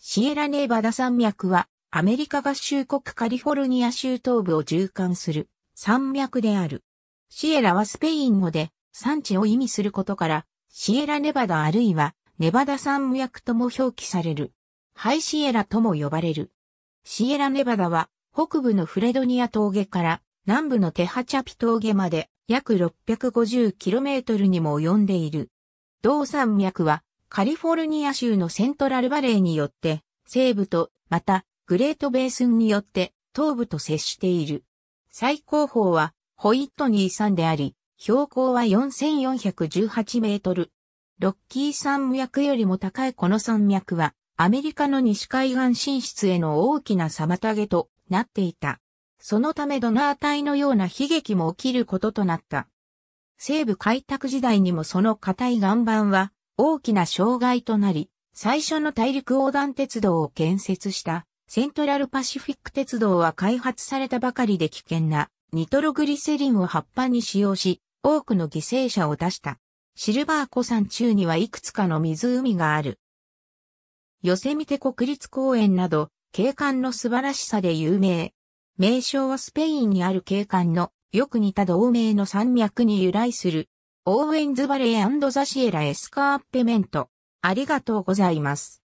シエラネーバダ山脈は、アメリカ合衆国カリフォルニア州東部を縦貫する山脈である。シエラはスペイン語で産地を意味することから、シエラネバダあるいはネバダ山脈とも表記される。ハイシエラとも呼ばれる。シエラネバダは北部のフレドニア峠から南部のテハチャピ峠まで約 650km にも及んでいる。同山脈はカリフォルニア州のセントラルバレーによって、西部と、また、グレートベースンによって、東部と接している。最高峰は、ホイットニー山であり、標高は4418メートル。ロッキー山脈よりも高いこの山脈は、アメリカの西海岸進出への大きな妨げとなっていた。そのためドナー隊のような悲劇も起きることとなった。西部開拓時代にもその固い岩盤は大きな障害となり、最初の大陸横断鉄道を建設したセントラルパシフィック鉄道は開発されたばかりで危険なニトログリセリンを葉っぱに使用し、多くの犠牲者を出した。シルバー湖山中にはいくつかの湖がある。ヨセミテ国立公園など、景観の素晴らしさで有名。名称はスペインにある景観のよく似た同名の山脈に由来するオーウェンズバレーザシエラエスカーペメント。ありがとうございます。